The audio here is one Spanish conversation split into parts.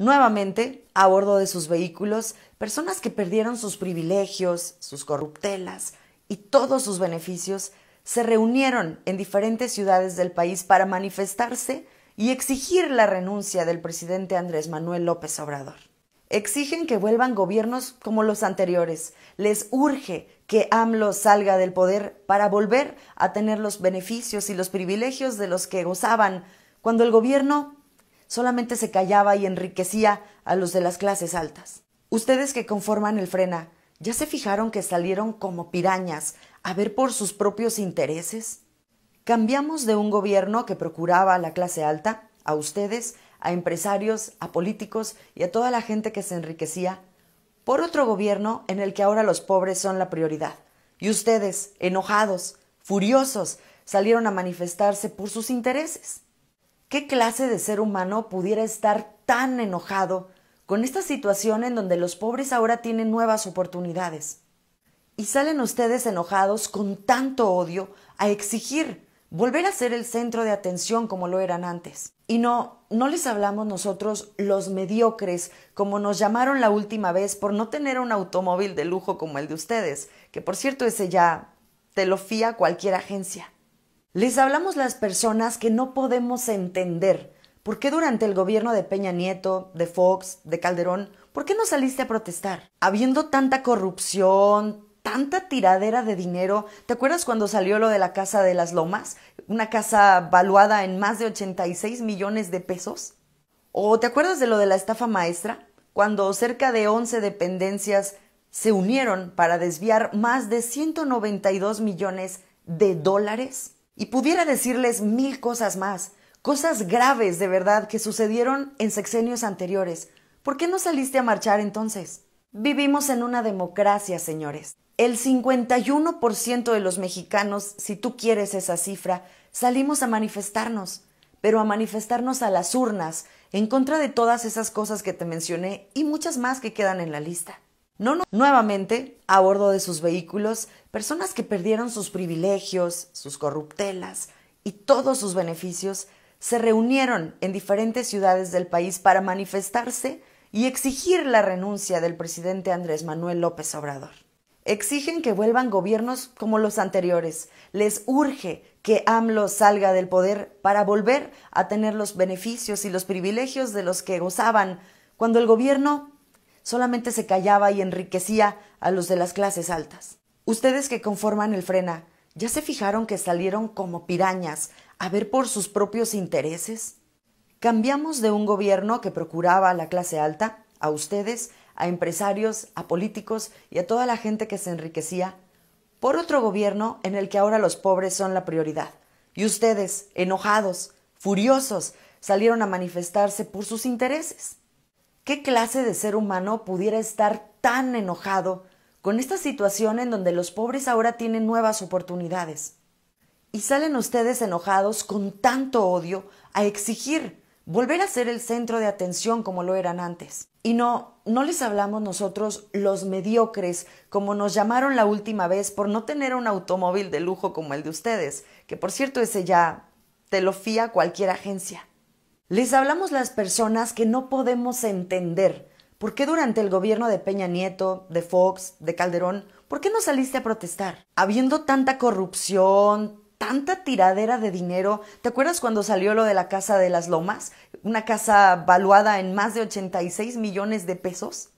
Nuevamente, a bordo de sus vehículos, personas que perdieron sus privilegios, sus corruptelas y todos sus beneficios se reunieron en diferentes ciudades del país para manifestarse y exigir la renuncia del presidente Andrés Manuel López Obrador. Exigen que vuelvan gobiernos como los anteriores. Les urge que AMLO salga del poder para volver a tener los beneficios y los privilegios de los que gozaban cuando el gobierno solamente se callaba y enriquecía a los de las clases altas. Ustedes que conforman el frena, ¿ya se fijaron que salieron como pirañas a ver por sus propios intereses? Cambiamos de un gobierno que procuraba a la clase alta, a ustedes, a empresarios, a políticos y a toda la gente que se enriquecía, por otro gobierno en el que ahora los pobres son la prioridad. Y ustedes, enojados, furiosos, salieron a manifestarse por sus intereses. ¿Qué clase de ser humano pudiera estar tan enojado con esta situación en donde los pobres ahora tienen nuevas oportunidades? Y salen ustedes enojados con tanto odio a exigir volver a ser el centro de atención como lo eran antes. Y no, no les hablamos nosotros los mediocres, como nos llamaron la última vez por no tener un automóvil de lujo como el de ustedes, que por cierto ese ya te lo fía cualquier agencia. Les hablamos las personas que no podemos entender por qué durante el gobierno de Peña Nieto, de Fox, de Calderón, ¿por qué no saliste a protestar? Habiendo tanta corrupción, tanta tiradera de dinero. ¿Te acuerdas cuando salió lo de la Casa de las Lomas? Una casa valuada en más de 86 millones de pesos. ¿O te acuerdas de lo de la estafa maestra? Cuando cerca de 11 dependencias se unieron para desviar más de 192 millones de dólares. Y pudiera decirles mil cosas más, cosas graves de verdad que sucedieron en sexenios anteriores. ¿Por qué no saliste a marchar entonces? Vivimos en una democracia, señores. El 51% de los mexicanos, si tú quieres esa cifra, salimos a manifestarnos, pero a manifestarnos a las urnas en contra de todas esas cosas que te mencioné y muchas más que quedan en la lista nuevamente a bordo de sus vehículos personas que perdieron sus privilegios, sus corruptelas y todos sus beneficios se reunieron en diferentes ciudades del país para manifestarse y exigir la renuncia del presidente Andrés Manuel López Obrador. Exigen que vuelvan gobiernos como los anteriores. Les urge que AMLO salga del poder para volver a tener los beneficios y los privilegios de los que gozaban cuando el gobierno solamente se callaba y enriquecía a los de las clases altas. Ustedes que conforman el frena, ¿ya se fijaron que salieron como pirañas a ver por sus propios intereses? Cambiamos de un gobierno que procuraba a la clase alta, a ustedes, a empresarios, a políticos y a toda la gente que se enriquecía, por otro gobierno en el que ahora los pobres son la prioridad. Y ustedes, enojados, furiosos, salieron a manifestarse por sus intereses. ¿Qué clase de ser humano pudiera estar tan enojado con esta situación en donde los pobres ahora tienen nuevas oportunidades? Y salen ustedes enojados con tanto odio a exigir volver a ser el centro de atención como lo eran antes. Y no, no les hablamos nosotros los mediocres, como nos llamaron la última vez por no tener un automóvil de lujo como el de ustedes, que por cierto ese ya te lo fía cualquier agencia. Les hablamos las personas que no podemos entender por qué durante el gobierno de Peña Nieto, de Fox, de Calderón, ¿por qué no saliste a protestar? Habiendo tanta corrupción, tanta tiradera de dinero. ¿Te acuerdas cuando salió lo de la Casa de las Lomas? Una casa valuada en más de 86 millones de pesos.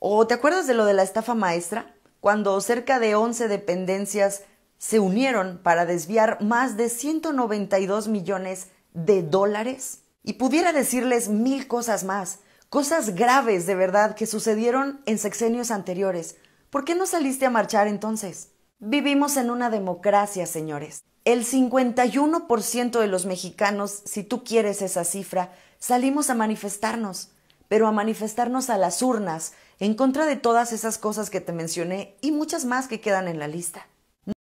¿O te acuerdas de lo de la estafa maestra? Cuando cerca de 11 dependencias se unieron para desviar más de 192 millones de dólares. Y pudiera decirles mil cosas más, cosas graves de verdad que sucedieron en sexenios anteriores. ¿Por qué no saliste a marchar entonces? Vivimos en una democracia, señores. El 51% de los mexicanos, si tú quieres esa cifra, salimos a manifestarnos, pero a manifestarnos a las urnas, en contra de todas esas cosas que te mencioné y muchas más que quedan en la lista.